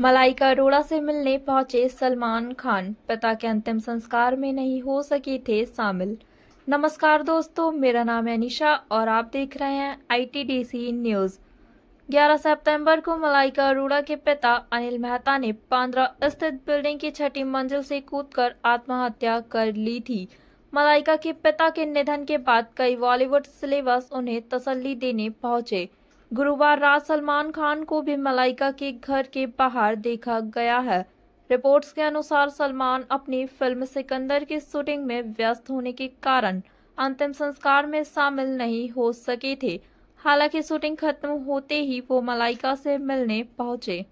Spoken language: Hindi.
मलाइका अरोड़ा से मिलने पहुंचे सलमान खान पिता के अंतिम संस्कार में नहीं हो सके थे शामिल नमस्कार दोस्तों मेरा नाम है निशा और आप देख रहे हैं आईटीडीसी न्यूज 11 सितंबर को मलाइका अरोड़ा के पिता अनिल मेहता ने पांद्रा स्थित बिल्डिंग की छठी मंजिल से कूदकर आत्महत्या कर ली थी मलाइका के पिता के निधन के बाद कई बॉलीवुड सिलेबस उन्हें तसल्ली देने पहुंचे गुरुवार रात सलमान खान को भी मलाइका के घर के बाहर देखा गया है रिपोर्ट्स के अनुसार सलमान अपनी फिल्म सिकंदर की शूटिंग में व्यस्त होने के कारण अंतिम संस्कार में शामिल नहीं हो सके थे हालांकि शूटिंग खत्म होते ही वो मलाइका से मिलने पहुंचे